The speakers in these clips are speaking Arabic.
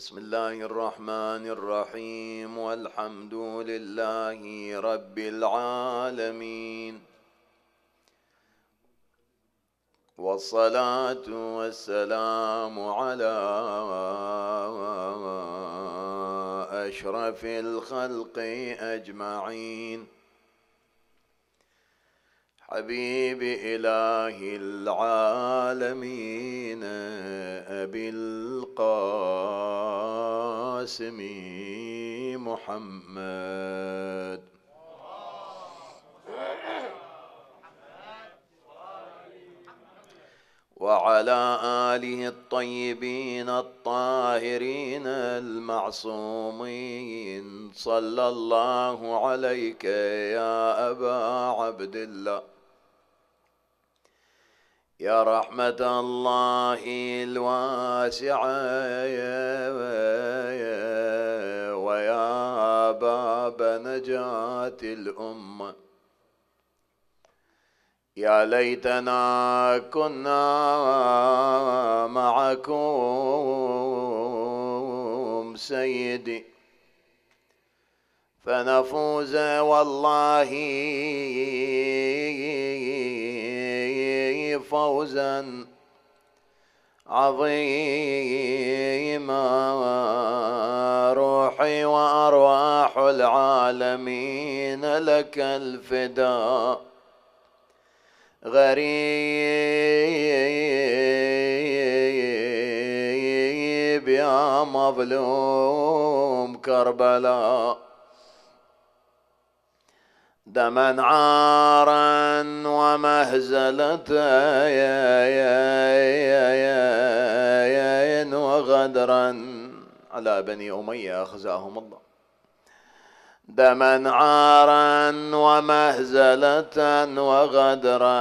بسم الله الرحمن الرحيم والحمد لله رب العالمين والصلاة والسلام على أشرف الخلق أجمعين حبيب إله العالمين أبي القاسم محمد وعلى آله الطيبين الطاهرين المعصومين صلى الله عليك يا أبا عبد الله يا رحمة الله الواسعة ويا باب نجاة الأمة يا ليتنا كنا معكم سيدي فنفوز والله فوزا عظيما روحي وارواح العالمين لك الفداء غريب يا مظلوم كربلاء دما عارا ومهزلة وغدرا على بني أمية أخزاهم الله دما عارا ومهزلة وغدرا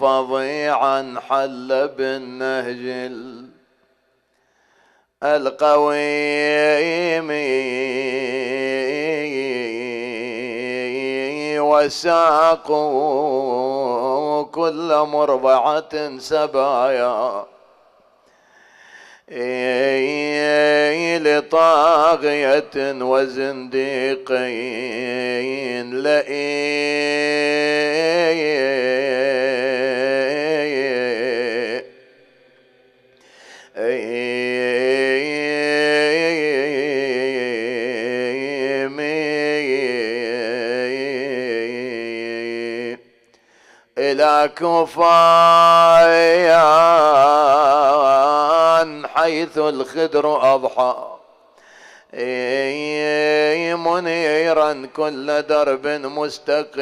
فظيعا حل بالنهج القويم وساقوا كل مربعة سبايا لطاغية وزنديقين لئيم إلى كفايان حيث الخدر أضحى إيه، منيرا كل درب مستقيم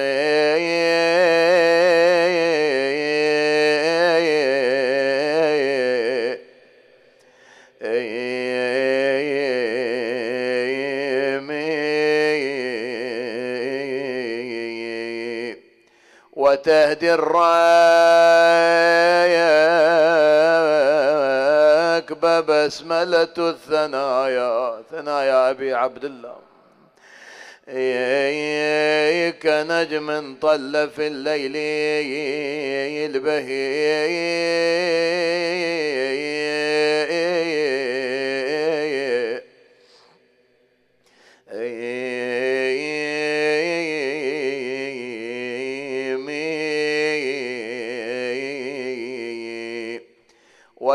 تهدي الراكبة بسملة الثنايا ثنايا أبي عبد الله كنجم طل في الليل البهي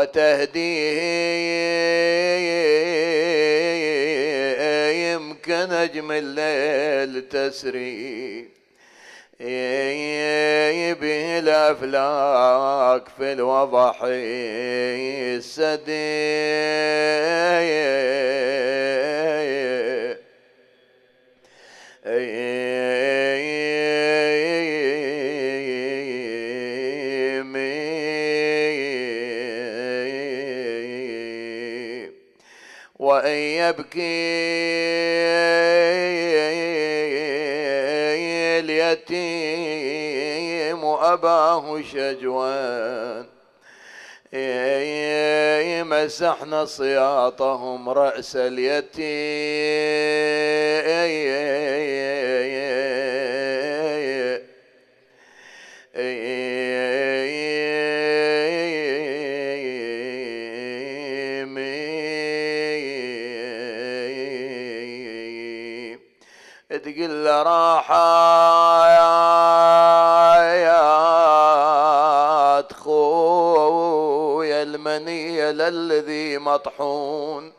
يمكن كنجم الليل تسري به الأفلاك في الوضح السديد يبكي اليتيم أباه شجوان مسحنا صياطهم رأس اليتيم يا خويا المنية للذي مطحون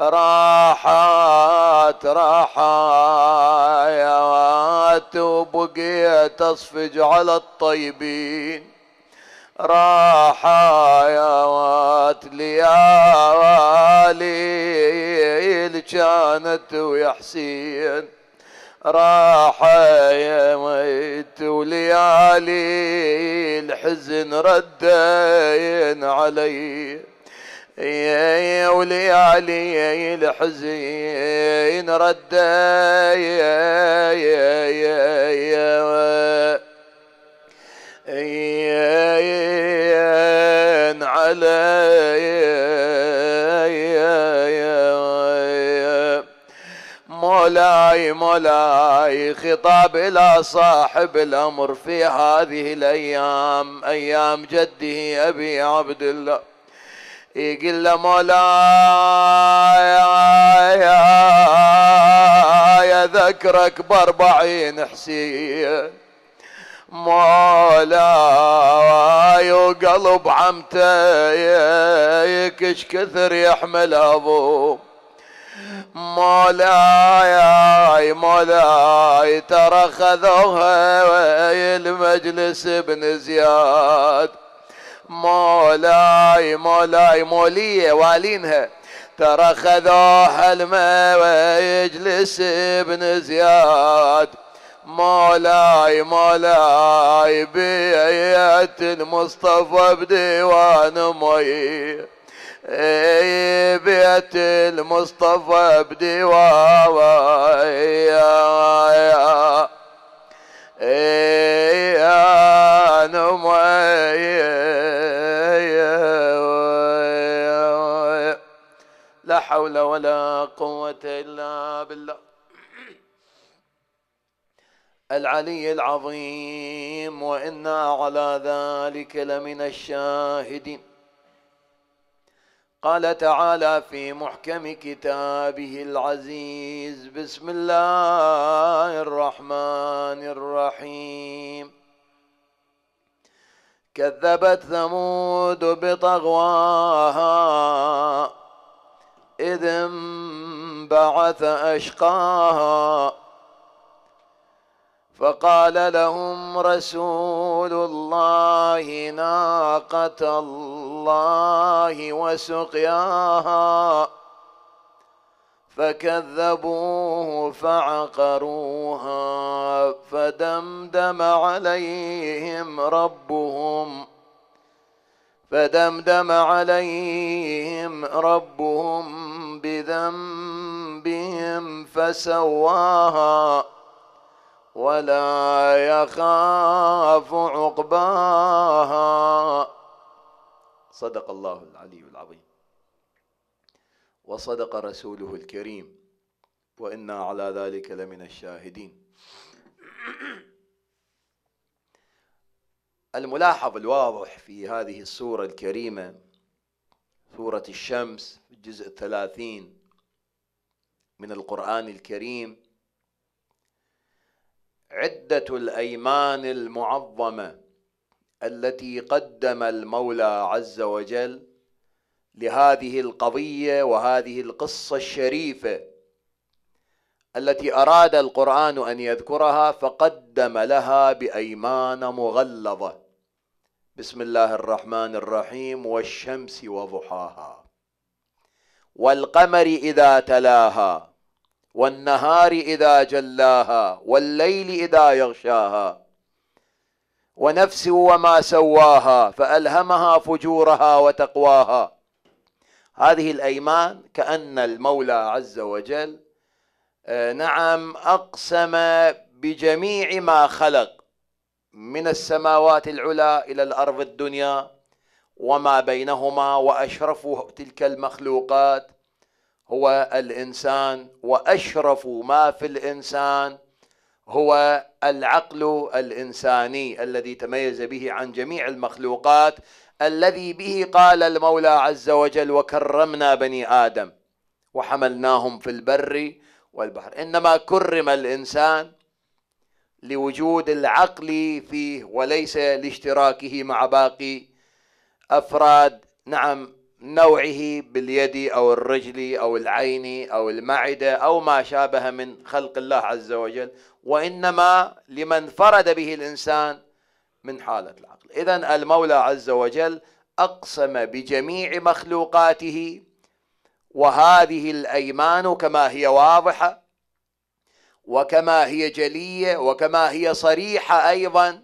راحت راحت وبقيت اصفج على الطيبين راحات ليالي كانت ويا حسين راح يميت وليالي الحزن ردين علي يا وليالي الحزين يا يا مولاي مولاي خطاب إلى صاحب الأمر في هذه الأيام أيام جده أبي عبد الله يقول له مولاي يا ذكرك بأربعين حسين مولاي وقلب عمتك ايش كثر يحمل ابوه مولاي مولاي ترى خذوها المجلس ابن زياد مولاي مولاي مولية والينها ترى خذوها المجلس ابن زياد مولاي مولاي بيت المصطفى بديوان مي إيه، بيت المصطفى بدواوى إيه، يا نمي لا حول ولا قوة إلا بالله العلي العظيم وإنا على ذلك لمن الشاهدين قال تعالى في محكم كتابه العزيز بسم الله الرحمن الرحيم كذبت ثمود بطغواها إذ انبعث أشقاها فقال لهم رسول الله ناقة الله وسقياها فكذبوه فعقروها فدمدم عليهم ربهم فدمدم عليهم ربهم بذنبهم فسواها ولا يخاف عقباها صدق الله العلي العظيم وصدق رسوله الكريم وانا على ذلك لمن الشاهدين الملاحظ الواضح في هذه السوره الكريمه سوره الشمس الجزء الثلاثين من القران الكريم عدة الأيمان المعظمة التي قدم المولى عز وجل لهذه القضية وهذه القصة الشريفة التي أراد القرآن أن يذكرها فقدم لها بأيمان مغلظة بسم الله الرحمن الرحيم والشمس وضحاها والقمر إذا تلاها والنهار إذا جلاها والليل إذا يغشاها ونفس وما سواها فألهمها فجورها وتقواها هذه الأيمان كأن المولى عز وجل آه، نعم أقسم بجميع ما خلق من السماوات العلى إلى الأرض الدنيا وما بينهما وأشرف تلك المخلوقات هو الانسان واشرف ما في الانسان هو العقل الانساني الذي تميز به عن جميع المخلوقات الذي به قال المولى عز وجل وكرمنا بني ادم وحملناهم في البر والبحر انما كرم الانسان لوجود العقل فيه وليس لاشتراكه مع باقي افراد نعم نوعه باليد او الرجل او العين او المعده او ما شابه من خلق الله عز وجل وانما لما انفرد به الانسان من حاله العقل اذا المولى عز وجل اقسم بجميع مخلوقاته وهذه الايمان كما هي واضحه وكما هي جليه وكما هي صريحه ايضا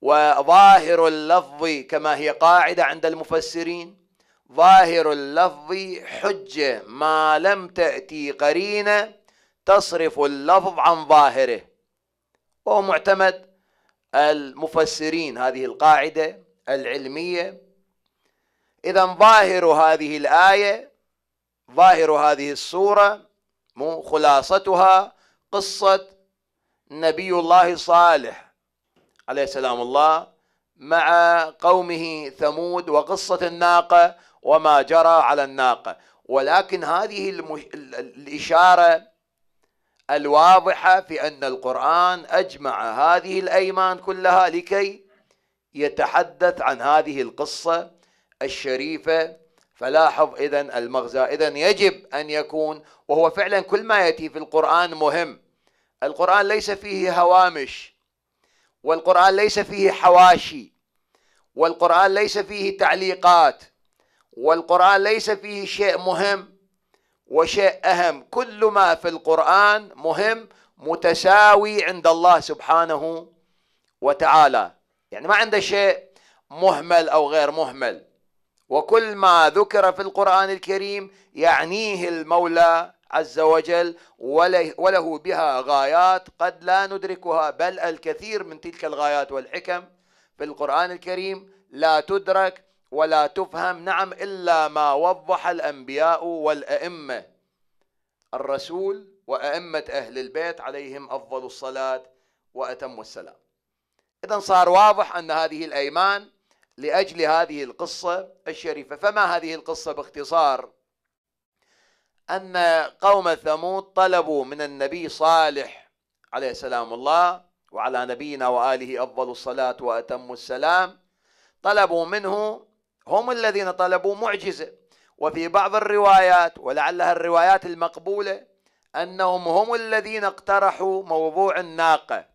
وظاهر اللفظ كما هي قاعده عند المفسرين ظاهر اللفظ حجة ما لم تأتي قرينة تصرف اللفظ عن ظاهره وهو معتمد المفسرين هذه القاعدة العلمية إذا ظاهر هذه الآية ظاهر هذه السورة مو خلاصتها قصة نبي الله صالح عليه سلام الله مع قومه ثمود وقصة الناقة وما جرى على الناقة ولكن هذه المش... الإشارة الواضحة في أن القرآن أجمع هذه الأيمان كلها لكي يتحدث عن هذه القصة الشريفة فلاحظ إذا المغزى إذا يجب أن يكون وهو فعلا كل ما يأتي في القرآن مهم القرآن ليس فيه هوامش والقرآن ليس فيه حواشي والقرآن ليس فيه تعليقات والقرآن ليس فيه شيء مهم وشيء أهم كل ما في القرآن مهم متساوي عند الله سبحانه وتعالى يعني ما عنده شيء مهمل أو غير مهمل وكل ما ذكر في القرآن الكريم يعنيه المولى عز وجل وله بها غايات قد لا ندركها بل الكثير من تلك الغايات والحكم في القرآن الكريم لا تدرك ولا تفهم نعم إلا ما وضح الأنبياء والأئمة الرسول وأئمة أهل البيت عليهم أفضل الصلاة وأتم السلام إذا صار واضح أن هذه الأيمان لأجل هذه القصة الشريفة فما هذه القصة باختصار أن قوم ثمود طلبوا من النبي صالح عليه سلام الله وعلى نبينا وآله أفضل الصلاة وأتم السلام طلبوا منه هم الذين طلبوا معجزة وفي بعض الروايات ولعلها الروايات المقبولة أنهم هم الذين اقترحوا موضوع الناقة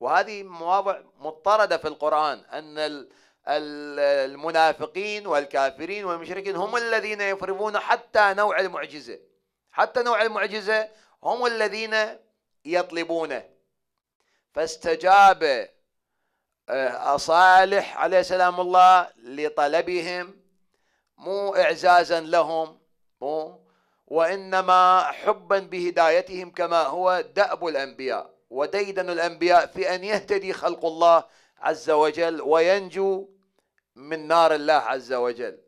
وهذه مواضع مضطردة في القرآن أن المنافقين والكافرين والمشركين هم الذين يفرضون حتى نوع المعجزة حتى نوع المعجزة هم الذين يطلبونه فاستجاب آه، صالح عليه سلام الله لطلبهم مو إعزازا لهم مو وإنما حبا بهدايتهم كما هو دأب الأنبياء وديدن الأنبياء في أن يهتدي خلق الله عز وجل وينجو من نار الله عز وجل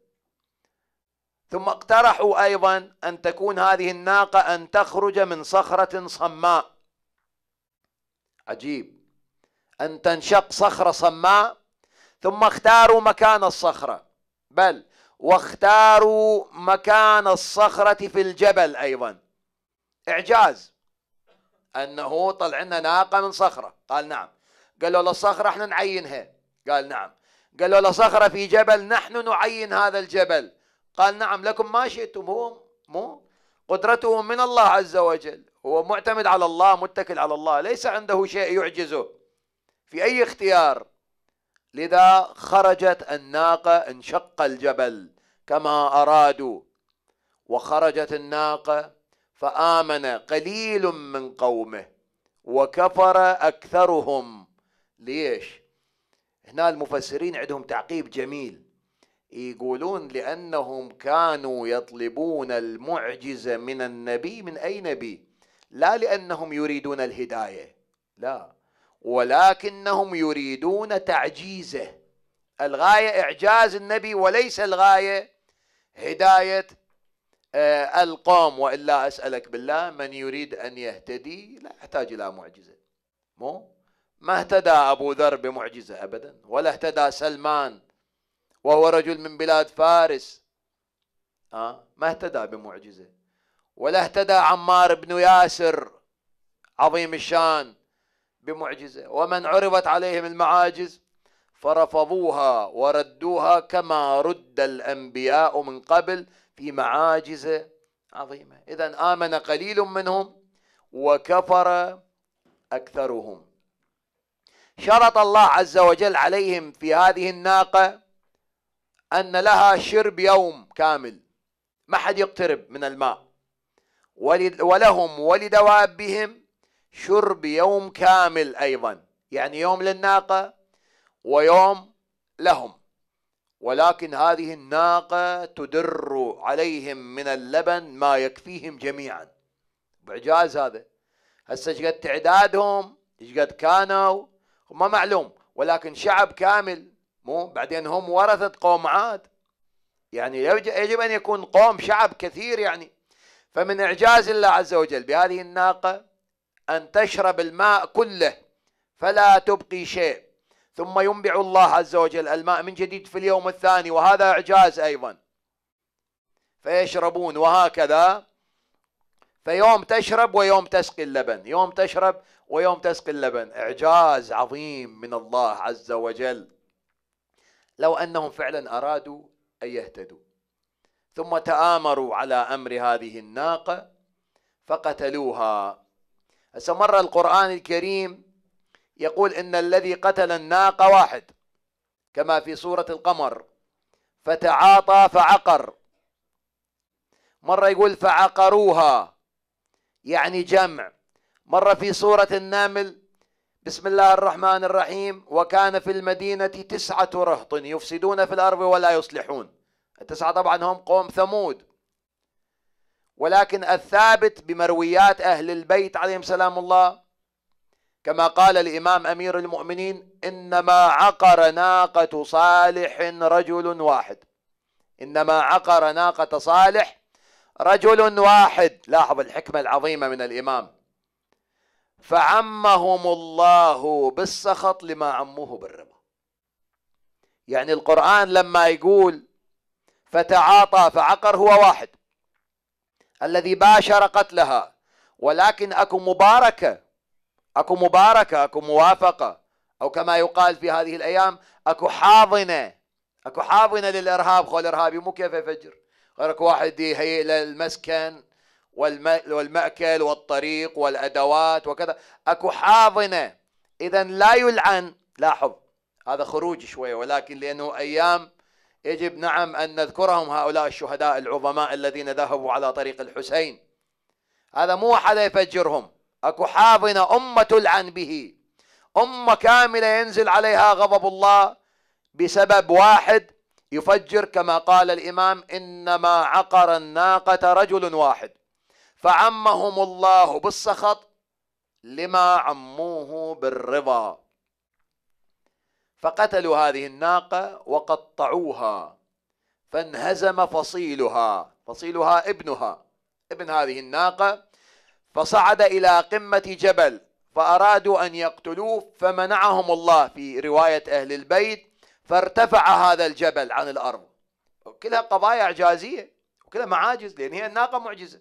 ثم اقترحوا أيضا أن تكون هذه الناقة أن تخرج من صخرة صماء عجيب أن تنشق صخرة صماء ثم اختاروا مكان الصخرة بل واختاروا مكان الصخرة في الجبل أيضا إعجاز أنه طلع لنا ناقة من صخرة قال نعم قالوا له الصخرة احنا نعينها قال نعم قالوا له صخرة في جبل نحن نعين هذا الجبل قال نعم لكم ما شئتم هو مو قدرته من الله عز وجل هو معتمد على الله متكل على الله ليس عنده شيء يعجزه في أي اختيار لذا خرجت الناقة انشق الجبل كما أرادوا وخرجت الناقة فآمن قليل من قومه وكفر أكثرهم ليش؟ هنا المفسرين عندهم تعقيب جميل يقولون لأنهم كانوا يطلبون المعجزة من النبي من أي نبي لا لأنهم يريدون الهداية لا ولكنهم يريدون تعجيزه الغاية إعجاز النبي وليس الغاية هداية آه، القوم وإلا أسألك بالله من يريد أن يهتدي لا يحتاج إلى معجزة مو ما اهتدى أبو ذر بمعجزة أبدا ولا اهتدى سلمان وهو رجل من بلاد فارس آه، ما اهتدى بمعجزة ولا اهتدى عمار بن ياسر عظيم الشان بمعجزة ومن عرضت عليهم المعاجز فرفضوها وردوها كما رد الأنبياء من قبل في معاجز عظيمة إذا آمن قليل منهم وكفر أكثرهم شرط الله عز وجل عليهم في هذه الناقة أن لها شرب يوم كامل ما حد يقترب من الماء ولهم ولدوابهم شرب يوم كامل أيضا يعني يوم للناقة ويوم لهم ولكن هذه الناقة تدر عليهم من اللبن ما يكفيهم جميعا بعجاز هذا هسه شقد تعدادهم شقد كانوا ما معلوم ولكن شعب كامل مو بعدين هم ورثة قوم عاد يعني يجب أن يكون قوم شعب كثير يعني فمن إعجاز الله عز وجل بهذه الناقة أن تشرب الماء كله فلا تبقي شيء ثم ينبع الله عز وجل الماء من جديد في اليوم الثاني وهذا إعجاز أيضا فيشربون وهكذا فيوم تشرب ويوم تسقي اللبن يوم تشرب ويوم تسقي اللبن إعجاز عظيم من الله عز وجل لو أنهم فعلا أرادوا أن يهتدوا ثم تآمروا على أمر هذه الناقة فقتلوها هسه مرة القرآن الكريم يقول إن الذي قتل الناقة واحد كما في سورة القمر فتعاطى فعقر مرة يقول فعقروها يعني جمع مرة في سورة النمل بسم الله الرحمن الرحيم وكان في المدينة تسعة رهط يفسدون في الأرض ولا يصلحون التسعة طبعا هم قوم ثمود ولكن الثابت بمرويات أهل البيت عليهم سلام الله كما قال الإمام أمير المؤمنين إنما عقر ناقة صالح رجل واحد إنما عقر ناقة صالح رجل واحد لاحظ الحكمة العظيمة من الإمام فعمهم الله بالسخط لما عموه بالرضا يعني القرآن لما يقول فتعاطى فعقر هو واحد الذي باشر قتلها ولكن اكو مباركه اكو مباركه اكو موافقه او كما يقال في هذه الايام اكو حاضنه اكو حاضنه للارهاب خو الارهابي مو كيف يفجر غير اكو واحد يهيئ له المسكن والمأكل والطريق والادوات وكذا اكو حاضنه اذا لا يلعن لاحظ هذا خروج شويه ولكن لانه ايام يجب نعم أن نذكرهم هؤلاء الشهداء العظماء الذين ذهبوا على طريق الحسين هذا مو أحد يفجرهم أكو حاضنة أمة تلعن به أمة كاملة ينزل عليها غضب الله بسبب واحد يفجر كما قال الإمام إنما عقر الناقة رجل واحد فعمهم الله بالسخط لما عموه بالرضا فقتلوا هذه الناقة وقطعوها فانهزم فصيلها فصيلها ابنها ابن هذه الناقة فصعد إلى قمة جبل فأرادوا أن يقتلوه فمنعهم الله في رواية أهل البيت فارتفع هذا الجبل عن الأرض كلها قضايا إعجازية وكلها معاجز لأن هي الناقة معجزة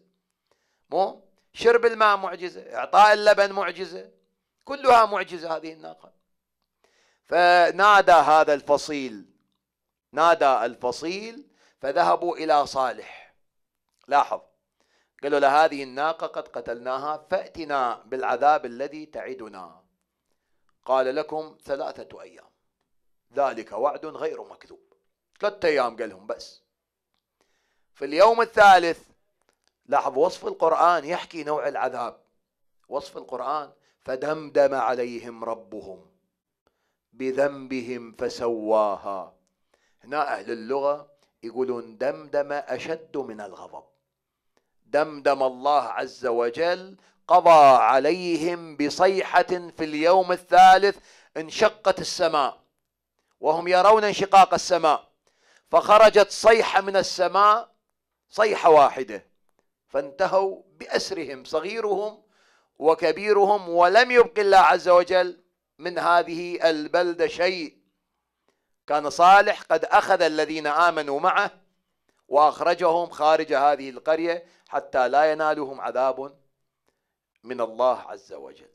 مو شرب الماء معجزة إعطاء اللبن معجزة كلها معجزة هذه الناقة فنادى هذا الفصيل نادى الفصيل فذهبوا إلى صالح لاحظ قالوا له هذه الناقة قد قتلناها فأتنا بالعذاب الذي تعدنا قال لكم ثلاثة أيام ذلك وعد غير مكذوب ثلاثة أيام قال لهم بس في اليوم الثالث لاحظ وصف القرآن يحكي نوع العذاب وصف القرآن فدمدم عليهم ربهم بذنبهم فسواها هنا أهل اللغة يقولون دمدم أشد من الغضب دمدم الله عز وجل قضى عليهم بصيحة في اليوم الثالث انشقت السماء وهم يرون انشقاق السماء فخرجت صيحة من السماء صيحة واحدة فانتهوا بأسرهم صغيرهم وكبيرهم ولم يبق الله عز وجل من هذه البلدة شيء كان صالح قد أخذ الذين آمنوا معه وأخرجهم خارج هذه القرية حتى لا ينالهم عذاب من الله عز وجل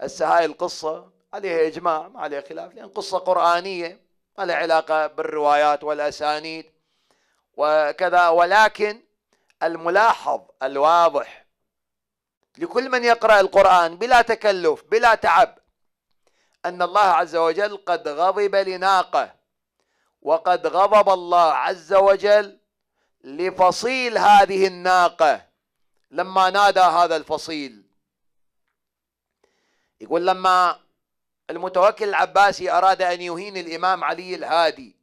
هسه هاي القصة عليها إجماع ما عليها خلاف لأن قصة قرآنية ما لها علاقة بالروايات والأسانيد وكذا ولكن الملاحظ الواضح لكل من يقرأ القرآن بلا تكلف بلا تعب أن الله عز وجل قد غضب لناقة وقد غضب الله عز وجل لفصيل هذه الناقة لما نادى هذا الفصيل يقول لما المتوكل العباسي أراد أن يهين الإمام علي الهادي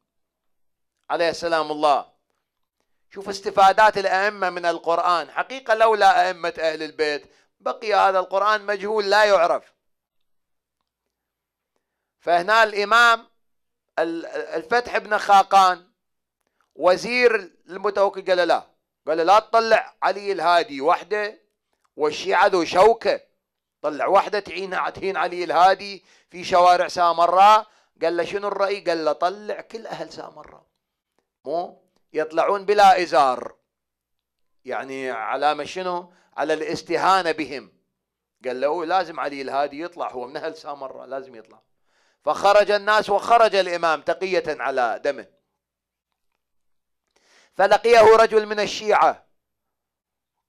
عليه السلام الله شوف استفادات الأئمة من القرآن حقيقة لولا أئمة أهل البيت بقي هذا القرآن مجهول لا يعرف فهنا الإمام الفتح بن خاقان وزير المتوكل قال لا قال لا تطلع علي الهادي وحده والشيعة ذو شوكة طلع وحدة تعين تعين علي الهادي في شوارع سامراء قال له شنو الرأي قال له طلع كل أهل سامراء مو يطلعون بلا إزار يعني علامة شنو على الاستهانة بهم قال له لازم علي الهادي يطلع هو من أهل سامراء لازم يطلع فخرج الناس وخرج الإمام تقية على دمه فلقيه رجل من الشيعة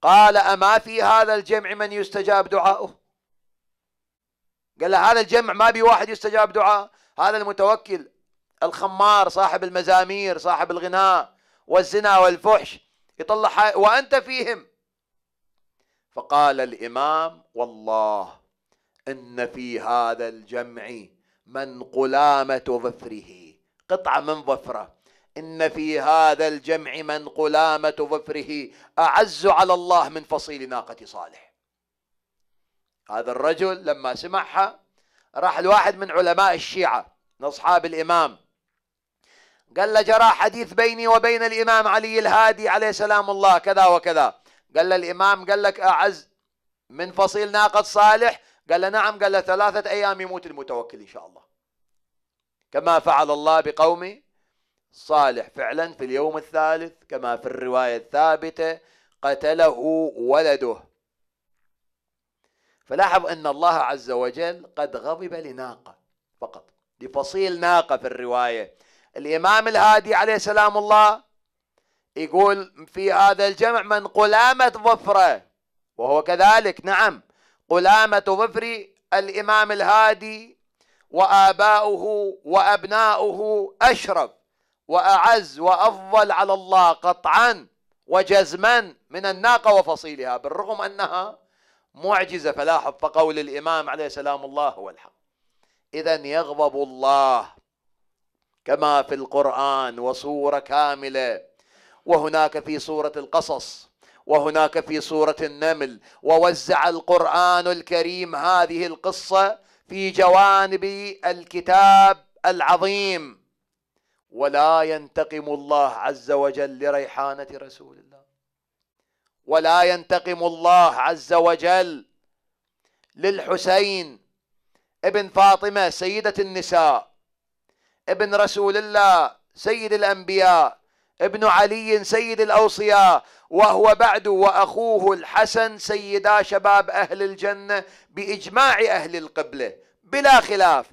قال أما في هذا الجمع من يستجاب دعاؤه قال هذا الجمع ما بي واحد يستجاب دعاءه هذا المتوكل الخمار صاحب المزامير صاحب الغناء والزنا والفحش يطلع وأنت فيهم فقال الإمام والله إن في هذا الجمع من قلامة ظفره قطعة من ظفره إن في هذا الجمع من قلامة ظفره أعز على الله من فصيل ناقة صالح هذا الرجل لما سمعها راح الواحد من علماء الشيعة من أصحاب الإمام قال له جرى حديث بيني وبين الإمام علي الهادي عليه سلام الله كذا وكذا قال له الإمام قال لك أعز من فصيل ناقة صالح قال له نعم قال له ثلاثة أيام يموت المتوكل إن شاء الله كما فعل الله بقوم صالح فعلا في اليوم الثالث كما في الرواية الثابتة قتله ولده فلاحظ أن الله عز وجل قد غضب لناقة فقط لفصيل ناقة في الرواية الإمام الهادي عليه سلام الله يقول في هذا الجمع من قلامة ظفره وهو كذلك نعم قلامة ظفر الإمام الهادي وآباؤه وأبناؤه أشرف وأعز وأفضل على الله قطعا وجزما من الناقة وفصيلها بالرغم أنها معجزة فلاحظ فقول الإمام عليه السلام الله هو الحق إذا يغضب الله كما في القرآن وصورة كاملة وهناك في سورة القصص وهناك في سورة النمل ووزع القرآن الكريم هذه القصة في جوانب الكتاب العظيم ولا ينتقم الله عز وجل لريحانة رسول الله ولا ينتقم الله عز وجل للحسين ابن فاطمة سيدة النساء ابن رسول الله سيد الأنبياء ابن علي سيد الأوصياء وهو بعد وأخوه الحسن سيدا شباب أهل الجنة بإجماع أهل القبلة بلا خلاف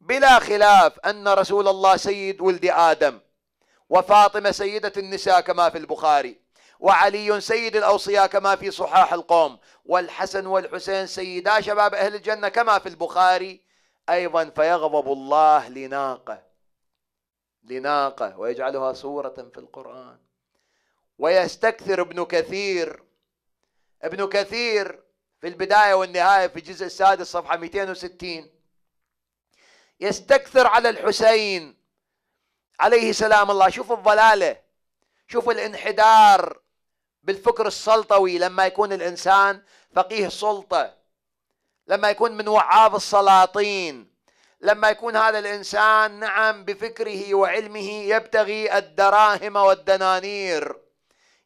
بلا خلاف أن رسول الله سيد ولد آدم وفاطمة سيدة النساء كما في البخاري وعلي سيد الأوصياء كما في صحاح القوم والحسن والحسين سيدا شباب أهل الجنة كما في البخاري أيضا فيغضب الله لناقه لناقة ويجعلها صورة في القرآن ويستكثر ابن كثير ابن كثير في البداية والنهاية في الجزء السادس صفحة 260 يستكثر على الحسين عليه سلام الله شوف الضلالة شوف الانحدار بالفكر السلطوي لما يكون الإنسان فقيه سلطة لما يكون من وعاظ السلاطين لما يكون هذا الانسان نعم بفكره وعلمه يبتغي الدراهم والدنانير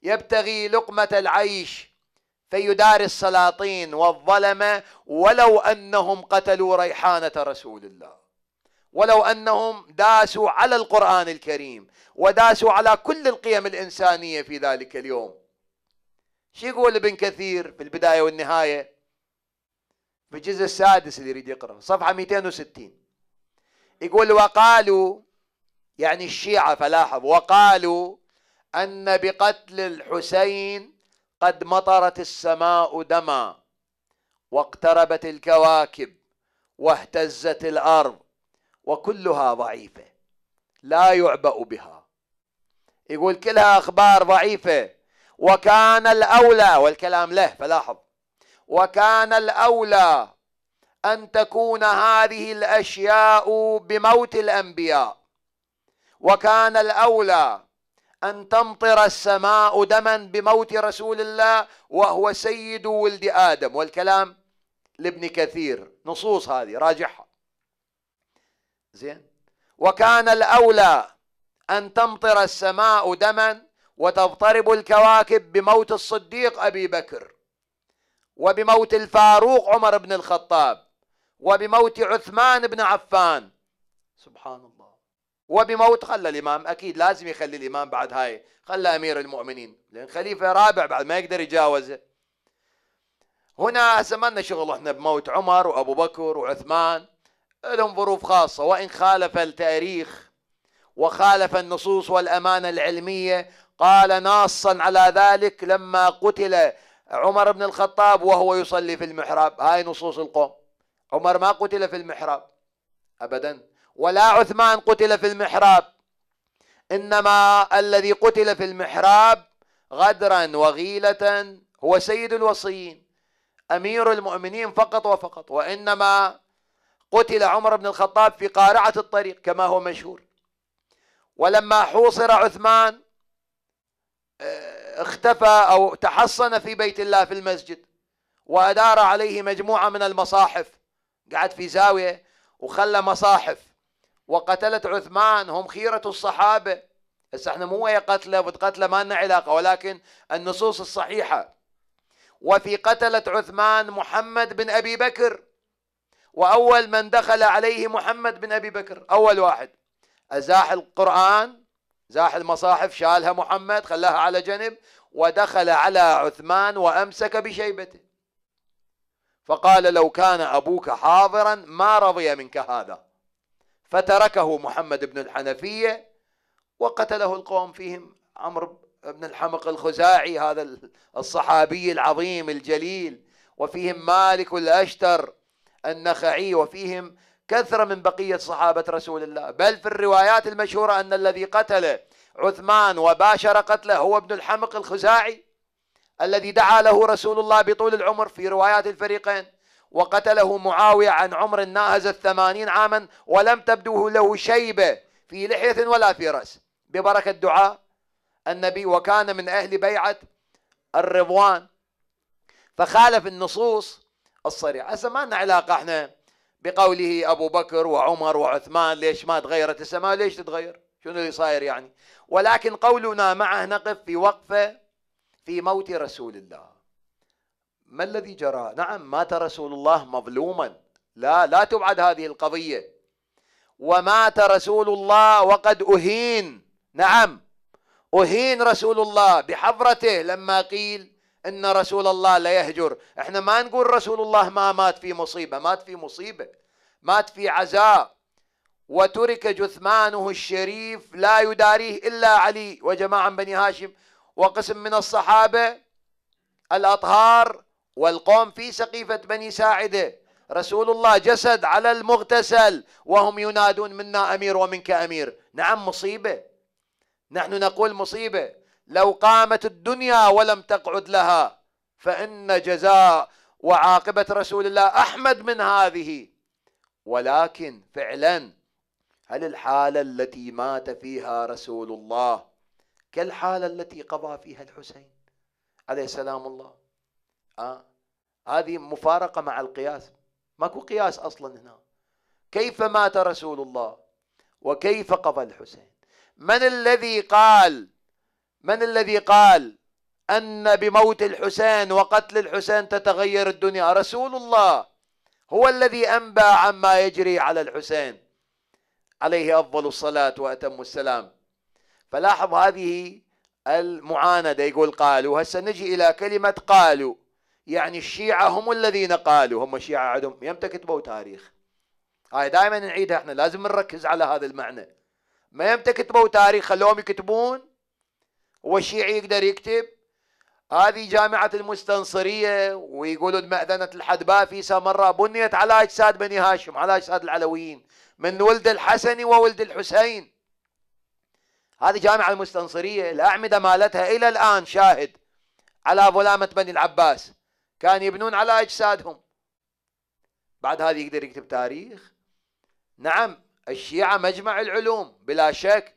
يبتغي لقمه العيش فيداري السلاطين والظلمه ولو انهم قتلوا ريحانه رسول الله ولو انهم داسوا على القران الكريم وداسوا على كل القيم الانسانيه في ذلك اليوم شو يقول ابن كثير في البدايه والنهايه في الجزء السادس اللي يريد يقرا صفحه 260 يقول وقالوا يعني الشيعة فلاحظ وقالوا أن بقتل الحسين قد مطرت السماء دما واقتربت الكواكب واهتزت الأرض وكلها ضعيفة لا يعبأ بها يقول كلها أخبار ضعيفة وكان الأولى والكلام له فلاحظ وكان الأولى أن تكون هذه الأشياء بموت الأنبياء وكان الأولى أن تمطر السماء دما بموت رسول الله وهو سيد ولد آدم والكلام لابن كثير نصوص هذه راجعها زين وكان الأولى أن تمطر السماء دما وتضطرب الكواكب بموت الصديق أبي بكر وبموت الفاروق عمر بن الخطاب وبموت عثمان بن عفان سبحان الله وبموت خلى الإمام أكيد لازم يخلي الإمام بعد هاي خلى أمير المؤمنين لأن خليفة رابع بعد ما يقدر يجاوزه هنا هسه ما لنا شغل احنا بموت عمر وابو بكر وعثمان لهم ظروف خاصه وان خالف التاريخ وخالف النصوص والامانه العلميه قال ناصا على ذلك لما قتل عمر بن الخطاب وهو يصلي في المحراب هاي نصوص القوم عمر ما قتل في المحراب أبدا ولا عثمان قتل في المحراب إنما الذي قتل في المحراب غدرا وغيلة هو سيد الوصيين أمير المؤمنين فقط وفقط وإنما قتل عمر بن الخطاب في قارعة الطريق كما هو مشهور ولما حوصر عثمان آه، اختفى أو تحصن في بيت الله في المسجد وأدار عليه مجموعة من المصاحف قعد في زاوية وخلى مصاحف وقتلت عثمان هم خيرة الصحابة هسه احنا مو ويا قتله بتقتله ما لنا علاقة ولكن النصوص الصحيحة وفي قتلة عثمان محمد بن أبي بكر وأول من دخل عليه محمد بن أبي بكر أول واحد أزاح القرآن زاح المصاحف شالها محمد خلاها على جنب ودخل على عثمان وأمسك بشيبته فقال لو كان أبوك حاضرا ما رضي منك هذا فتركه محمد بن الحنفية وقتله القوم فيهم عمرو بن الحمق الخزاعي هذا الصحابي العظيم الجليل وفيهم مالك الأشتر النخعي وفيهم كثرة من بقية صحابة رسول الله بل في الروايات المشهورة أن الذي قتل عثمان وباشر قتله هو ابن الحمق الخزاعي الذي دعا له رسول الله بطول العمر في روايات الفريقين وقتله معاوية عن عمر ناهز الثمانين عاما ولم تبدوه له شيبة في لحية ولا في رأس ببركة دعاء النبي وكان من أهل بيعة الرضوان فخالف النصوص الصريحة هسه ما لنا علاقة احنا بقوله أبو بكر وعمر وعثمان ليش ما تغيرت السماء ليش تتغير شنو اللي صاير يعني ولكن قولنا معه نقف في وقفة في موت رسول الله ما الذي جرى نعم مات رسول الله مظلوما لا لا تبعد هذه القضية ومات رسول الله وقد أهين نعم أهين رسول الله بحضرته لما قيل إن رسول الله لا يهجر احنا ما نقول رسول الله ما مات في مصيبة مات في مصيبة مات في عزاء وترك جثمانه الشريف لا يداريه إلا علي وجماعة بني هاشم وقسم من الصحابة الأطهار والقوم في سقيفة بني ساعدة رسول الله جسد على المغتسل وهم ينادون منا أمير ومنك أمير نعم مصيبة نحن نقول مصيبة لو قامت الدنيا ولم تقعد لها فإن جزاء وعاقبة رسول الله أحمد من هذه ولكن فعلا هل الحالة التي مات فيها رسول الله كالحالة التي قضى فيها الحسين عليه سلام الله آه. هذه مفارقة مع القياس ماكو قياس أصلا هنا كيف مات رسول الله وكيف قضى الحسين من الذي قال من الذي قال أن بموت الحسين وقتل الحسين تتغير الدنيا رسول الله هو الذي أنبأ عما يجري على الحسين عليه أفضل الصلاة وأتم السلام فلاحظ هذه المعاندة يقول قالوا هسه نجي إلى كلمة قالوا يعني الشيعة هم الذين قالوا هم الشيعة عندهم يمتى كتبوا تاريخ هاي دائما نعيدها احنا لازم نركز على هذا المعنى ما يمتى كتبوا تاريخ خلوهم يكتبون والشيعي يقدر يكتب هذه جامعة المستنصرية ويقولوا مأذنة الحدباء في سامراء بنيت على أجساد بني هاشم على أجساد العلويين من ولد الحسن وولد الحسين هذه جامعة المستنصرية الأعمدة مالتها إلى الآن شاهد على ظلامة بني العباس كان يبنون على أجسادهم بعد هذه يقدر يكتب تاريخ نعم الشيعة مجمع العلوم بلا شك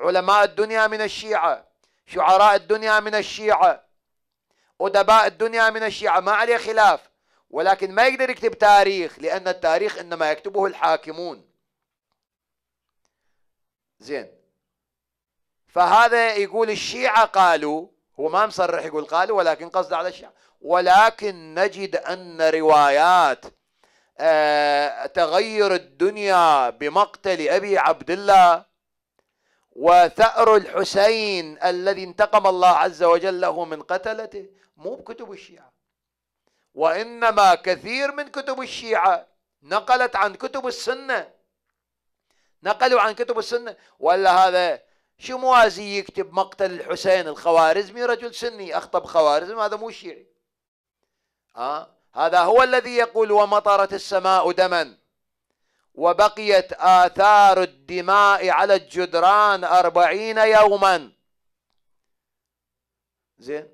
علماء الدنيا من الشيعة شعراء الدنيا من الشيعة أدباء الدنيا من الشيعة ما عليه خلاف ولكن ما يقدر يكتب تاريخ لأن التاريخ إنما يكتبه الحاكمون زين فهذا يقول الشيعة قالوا هو ما مصرح يقول قالوا ولكن قصد على الشيعة ولكن نجد أن روايات آه، تغير الدنيا بمقتل أبي عبد الله وثأر الحسين الذي انتقم الله عز وجل له من قتلته مو بكتب الشيعة وإنما كثير من كتب الشيعة نقلت عن كتب السنة نقلوا عن كتب السنة ولا هذا شموازي يكتب مقتل الحسين الخوارزمي رجل سني أخطب خوارزم هذا مو شيعي آه؟ هذا هو الذي يقول ومطرت السماء دما وبقيت آثار الدماء على الجدران أربعين يوما زين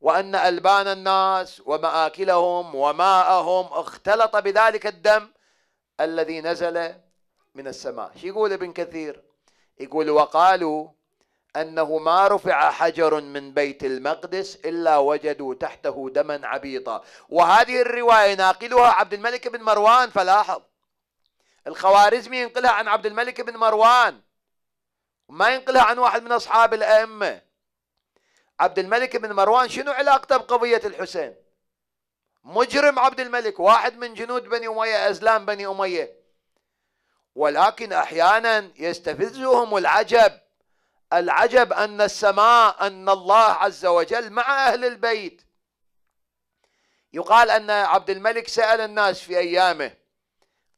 وأن ألبان الناس ومآكلهم وماءهم اختلط بذلك الدم الذي نزل من السماء شو يقول ابن كثير يقول وقالوا أنه ما رفع حجر من بيت المقدس إلا وجدوا تحته دما عبيطا وهذه الرواية ناقلها عبد الملك بن مروان فلاحظ الخوارزمي ينقلها عن عبد الملك بن مروان ما ينقلها عن واحد من أصحاب الأئمة عبد الملك بن مروان شنو علاقته بقضية الحسين مجرم عبد الملك واحد من جنود بني أمية أزلام بني أمية ولكن احيانا يستفزهم العجب العجب ان السماء ان الله عز وجل مع اهل البيت يقال ان عبد الملك سال الناس في ايامه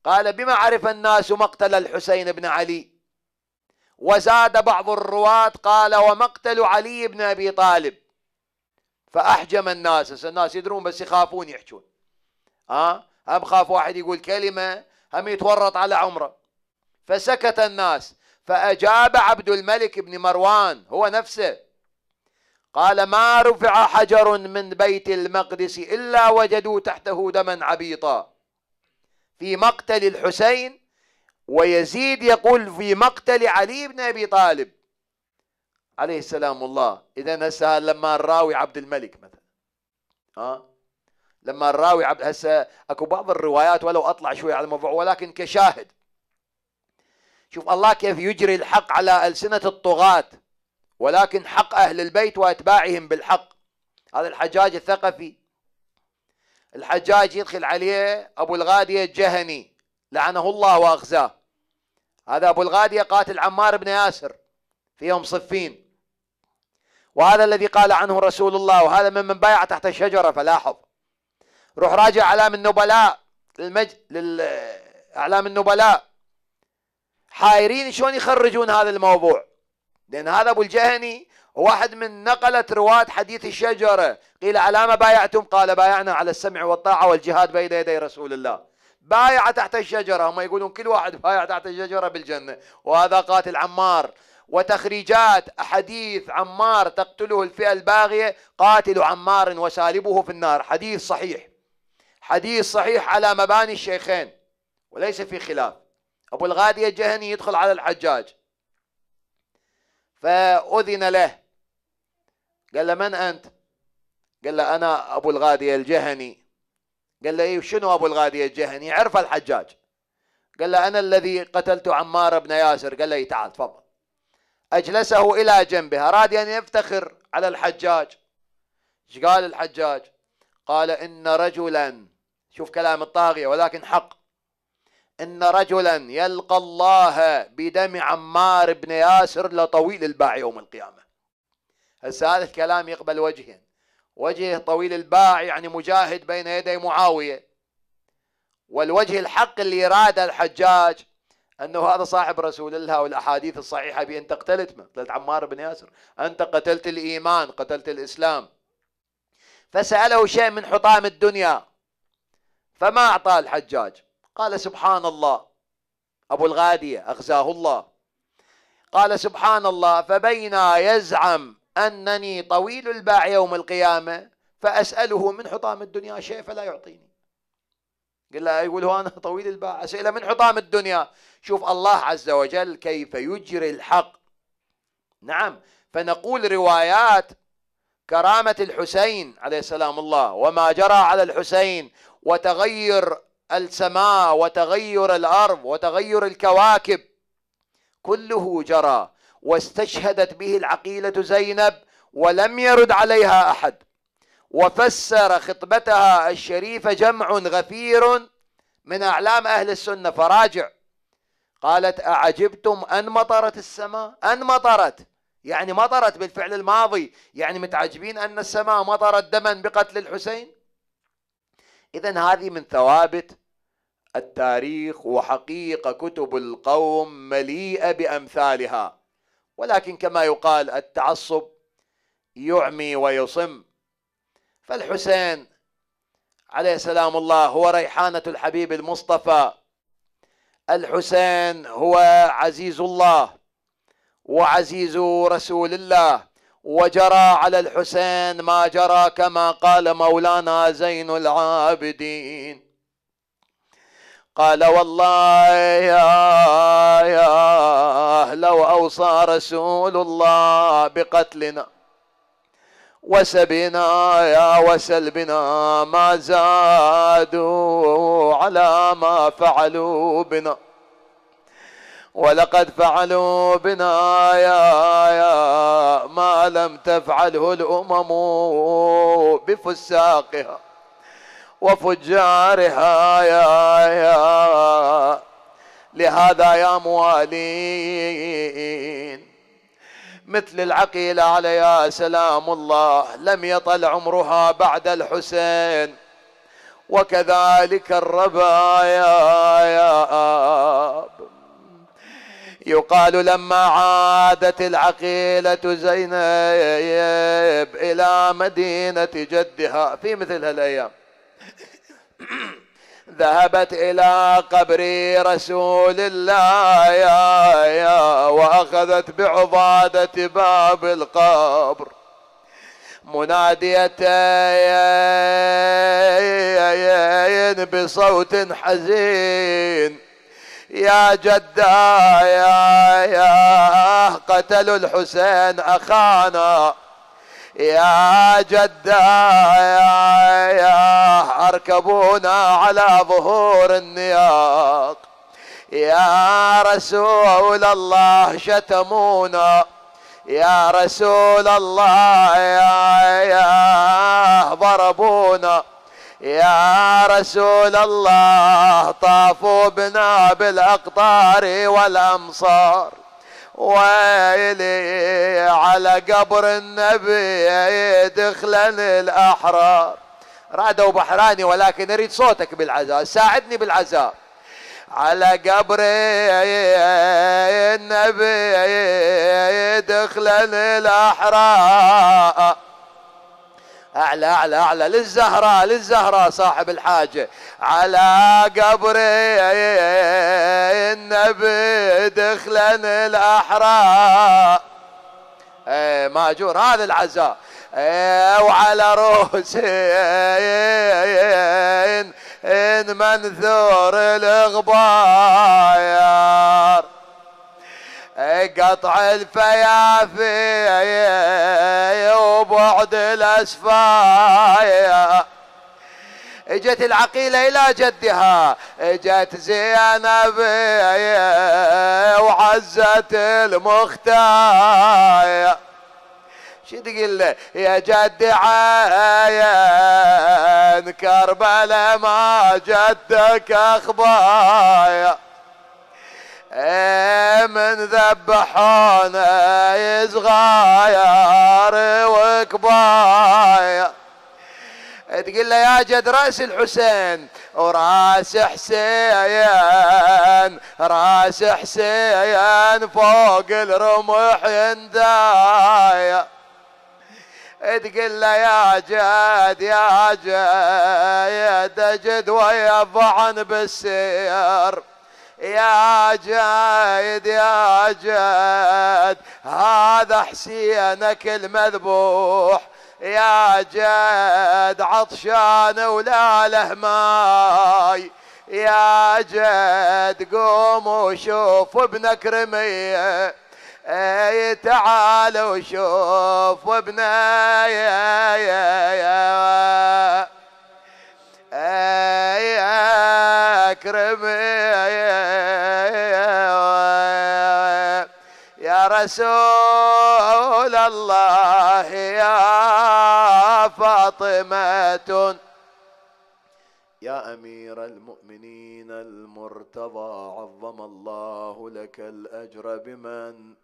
قال بما عرف الناس مقتل الحسين بن علي وزاد بعض الرواة قال ومقتل علي بن ابي طالب فاحجم الناس الناس يدرون بس يخافون يحجون ها أه؟ هم خاف واحد يقول كلمه هم يتورط على عمره فسكت الناس فأجاب عبد الملك بن مروان هو نفسه قال ما رفع حجر من بيت المقدس إلا وجدوا تحته دما عبيطا في مقتل الحسين ويزيد يقول في مقتل علي بن أبي طالب عليه السلام الله إذا هسه لما الراوي عبد الملك مثلا ها لما الراوي عبد هسه اكو بعض الروايات ولو اطلع شوي على الموضوع ولكن كشاهد شوف الله كيف يجري الحق على ألسنة الطغاة ولكن حق أهل البيت وأتباعهم بالحق هذا الحجاج الثقفي الحجاج يدخل عليه أبو الغادية الجهني لعنه الله وأخزاه هذا أبو الغادية قاتل عمار بن ياسر في يوم صفين وهذا الذي قال عنه رسول الله وهذا ممن بايع تحت الشجرة فلاحظ روح راجع أعلام النبلاء للمج... أعلام النبلاء حايرين شلون يخرجون هذا الموضوع لأن هذا أبو الجهني واحد من نقلت رواة حديث الشجرة قيل على ما بايعتم قال بايعنا على السمع والطاعة والجهاد بين يدي رسول الله بايع تحت الشجرة هم يقولون كل واحد بايع تحت الشجرة بالجنة وهذا قاتل عمار وتخريجات أحاديث عمار تقتله الفئة الباغية قاتل عمار وسالبه في النار حديث صحيح حديث صحيح على مباني الشيخين وليس في خلاف أبو الغادي الجهني يدخل على الحجاج فأذن له قال له من أنت قال له أنا أبو الغادي الجهني قال له إيه، شنو أبو الغادي الجهني عرف الحجاج قال له أنا الذي قتلت عمار بن ياسر قال له إيه، تعال تفضل أجلسه إلى جنبه أراد أن يفتخر على الحجاج ايش قال الحجاج قال إن رجلا شوف كلام الطاغية ولكن حق أن رجلا يلقى الله بدم عمار بن ياسر لطويل الباع يوم القيامة هسه هذا الكلام يقبل وجهين وجه طويل الباع يعني مجاهد بين يدي معاوية والوجه الحق اللي أراده الحجاج أنه هذا صاحب رسول الله والأحاديث الصحيحة بأن قتلت من قتلت عمار بن ياسر أنت قتلت الإيمان قتلت الإسلام فسأله شيء من حطام الدنيا فما أعطاه الحجاج قال سبحان الله أبو الغادية أغزاه الله قال سبحان الله فبينا يزعم أنني طويل الباع يوم القيامة فأسأله من حطام الدنيا شيء فلا يعطيني قال له يقول هو أنا طويل الباع أسأله من حطام الدنيا شوف الله عز وجل كيف يجري الحق نعم فنقول روايات كرامة الحسين عليه السلام الله وما جرى على الحسين وتغير السماء وتغير الارض وتغير الكواكب كله جرى واستشهدت به العقيله زينب ولم يرد عليها احد وفسر خطبتها الشريفه جمع غفير من اعلام اهل السنه فراجع قالت اعجبتم ان مطرت السماء ان مطرت يعني مطرت بالفعل الماضي يعني متعجبين ان السماء مطرت دما بقتل الحسين إذا هذه من ثوابت التاريخ وحقيقة كتب القوم مليئة بأمثالها ولكن كما يقال التعصب يعمي ويصم فالحسين عليه سلام الله هو ريحانة الحبيب المصطفى الحسين هو عزيز الله وعزيز رسول الله وجرى على الحسين ما جرى كما قال مولانا زين العابدين قال والله يا يا لو أوصى رسول الله بقتلنا وسبنا يا وسلبنا ما زادوا على ما فعلوا بنا ولقد فعلوا بنا يا يا ما لم تفعله الأمم بفساقها وفجارها يا يا لهذا يا موالين مثل العقيلة يا سلام الله لم يطل عمرها بعد الحسين وكذلك الربايا يقال لما عادت العقيلة زينب إلى مدينة جدها في مثل هالأيام ذهبت إلى قبر رسول الله يا يا وأخذت بعضادة باب القبر منادية بصوت حزين يا جدة يا يا قتلوا الحسين أخانا يا جدة يا يا أركبونا على ظهور النياق يا رسول الله شتمونا يا رسول الله يا يا ضربونا يا رسول الله طافوا بنا بالاقطار والامصار ويلي على قبر النبي دخلن الاحرار رادوا بحراني ولكن اريد صوتك بالعزاء ساعدني بالعزاء على قبر النبي دخلن الاحرار أعلى أعلى أعلى للزهراء للزهراء صاحب الحاجة على قبر النبي دخلن الأحرار ايه ماجور هذا العزاء ايه وعلى ان منثور الغباير قطع الفيافي وبعد الأسفايا اجت العقيلة إلى جدها اجت زينب وعزت المختايا شو تقول له يا جد عين كربلاء ما جدك أخبايا من ذبحونا صغاير وكبار تقول له يا جد راس الحسين وراس حسين راس حسين فوق الرمح ينداي تقول له يا جد يا جد جد ويا بالسير يا جايد يا جاد هذا حسينك المذبوح يا جاد عطشان ولا له ماي يا جد قوم وشوف ابنك رمية اي تعال وشوف ابني يا يا يا يا أكرم يا رسول الله يا فاطمة يا أمير المؤمنين المرتضى عظم الله لك الأجر بمن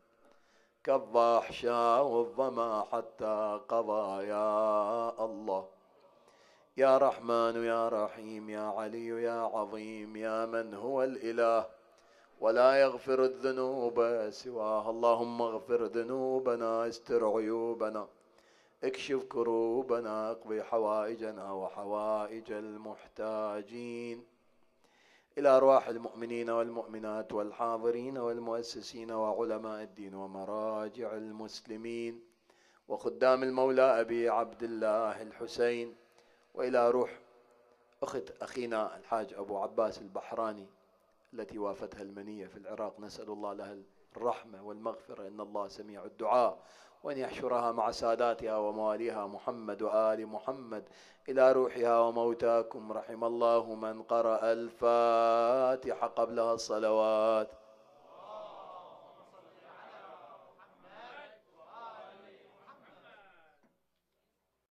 كضى حشاه الظما حتى قضى يا الله يا رحمن يا رحيم يا علي يا عظيم يا من هو الاله ولا يغفر الذنوب سواه اللهم اغفر ذنوبنا استر عيوبنا اكشف كروبنا اقضي حوائجنا وحوائج المحتاجين إلى أرواح المؤمنين والمؤمنات والحاضرين والمؤسسين وعلماء الدين ومراجع المسلمين وخدام المولى أبي عبد الله الحسين وإلى روح أخت أخينا الحاج أبو عباس البحراني التي وافتها المنية في العراق نسأل الله لها الرحمة والمغفرة إن الله سميع الدعاء وأن يحشرها مع ساداتها ومواليها محمد وآل محمد إلى روحها وموتاكم رحم الله من قرأ الفاتحة قبلها الصلوات